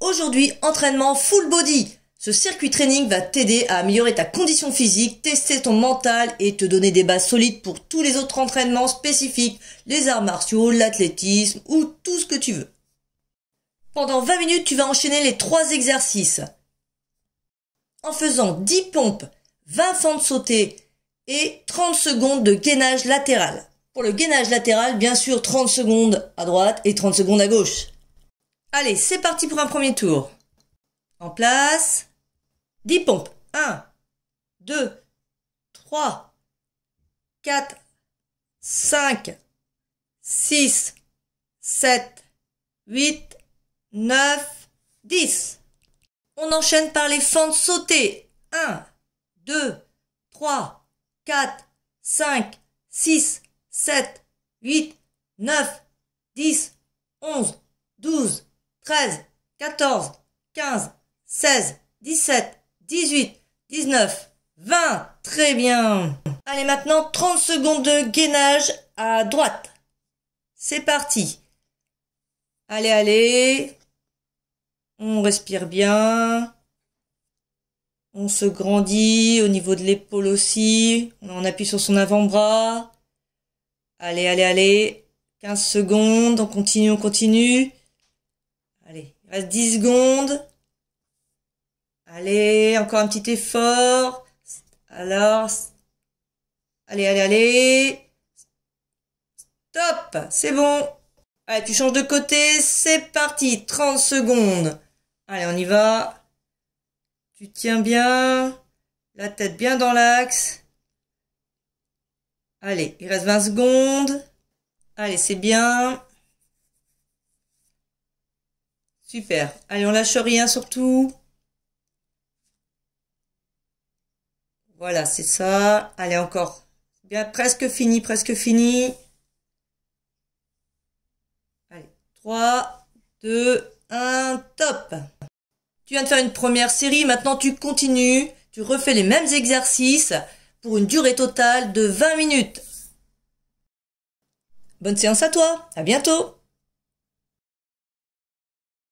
Aujourd'hui, entraînement full body. Ce circuit training va t'aider à améliorer ta condition physique, tester ton mental et te donner des bases solides pour tous les autres entraînements spécifiques, les arts martiaux, l'athlétisme ou tout ce que tu veux. Pendant 20 minutes, tu vas enchaîner les trois exercices. En faisant 10 pompes, 20 fentes sautées et 30 secondes de gainage latéral. Pour le gainage latéral, bien sûr 30 secondes à droite et 30 secondes à gauche. Allez, c'est parti pour un premier tour. En place. 10 pompes. 1, 2, 3, 4, 5, 6, 7, 8, 9, 10. On enchaîne par les fentes sautées. 1, 2, 3, 4, 5, 6, 7, 8, 9, 10, 11, 13, 14, 15, 16, 17, 18, 19, 20. Très bien. Allez, maintenant 30 secondes de gainage à droite. C'est parti. Allez, allez. On respire bien. On se grandit au niveau de l'épaule aussi. On appuie sur son avant-bras. Allez, allez, allez. 15 secondes. On continue, on continue. Il reste 10 secondes. Allez, encore un petit effort. Alors, allez, allez, allez. Stop, c'est bon. Allez, tu changes de côté, c'est parti, 30 secondes. Allez, on y va. Tu tiens bien, la tête bien dans l'axe. Allez, il reste 20 secondes. Allez, c'est bien. Super. Allez, on lâche rien surtout. Voilà, c'est ça. Allez, encore. Bien, presque fini, presque fini. Allez, 3, 2, 1, top. Tu viens de faire une première série, maintenant tu continues. Tu refais les mêmes exercices pour une durée totale de 20 minutes. Bonne séance à toi, à bientôt